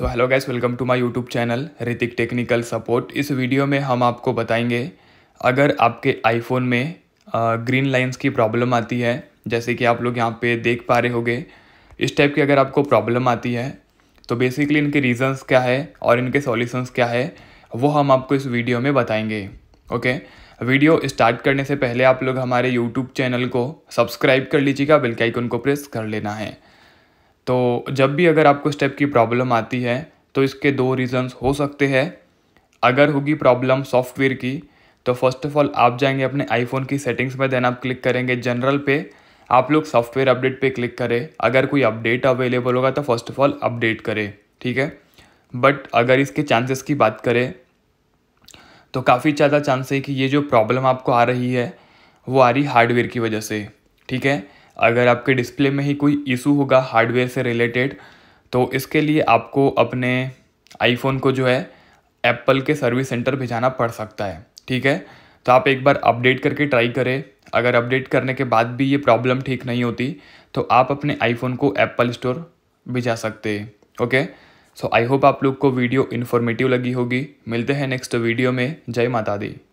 so hello guys welcome to my YouTube channel Hrithik technical support इस video में हम आपको बताएंगे अगर आपके आईफोन में ग्रीन लाइंस की प्रॉब्लम आती है जैसे कि आप लोग यहाँ पे देख पा रहे होगे इस टाइप की अगर आपको प्रॉब्लम आती है तो बेसिकली इनके रीजंस क्या है और इनके सॉल्यूशंस क्या है वो हम आपको इस वीडियो में बताएंगे ओके वीडियो स्टार्ट करने से पहले आप लोग हमारे यूट्यूब चैनल को सब्सक्राइब कर लीजिएगा बिल्कुल उनको आइकन को प्रेस कर लेना है तो जब भी अगर आपको स्टेप की प्रॉब्लम आती है तो इसके दो रीज़न्स हो सकते हैं अगर होगी प्रॉब्लम सॉफ्टवेयर की तो फर्स्ट ऑफ ऑल आप जाएंगे अपने आईफोन की सेटिंग्स में देन आप क्लिक करेंगे जनरल पे आप लोग सॉफ्टवेयर अपडेट पे क्लिक करें अगर कोई अपडेट अवेलेबल होगा तो फर्स्ट ऑफ ऑल अपडेट करें ठीक है बट अगर इसके चांसेस की बात करें तो काफ़ी ज़्यादा चांस है कि ये जो प्रॉब्लम आपको आ रही है वो आ रही हार्डवेयर की वजह से ठीक है अगर आपके डिस्प्ले में ही कोई इशू होगा हार्डवेयर से रिलेटेड तो इसके लिए आपको अपने आईफोन को जो है एप्पल के सर्विस सेंटर भिजाना पड़ सकता है ठीक है तो आप एक बार अपडेट करके ट्राई करें अगर अपडेट करने के बाद भी ये प्रॉब्लम ठीक नहीं होती तो आप अपने आईफोन को एप्पल स्टोर भिजा सकते हैं ओके सो आई होप आप लोग को वीडियो इन्फॉर्मेटिव लगी होगी मिलते हैं नेक्स्ट वीडियो में जय माता दी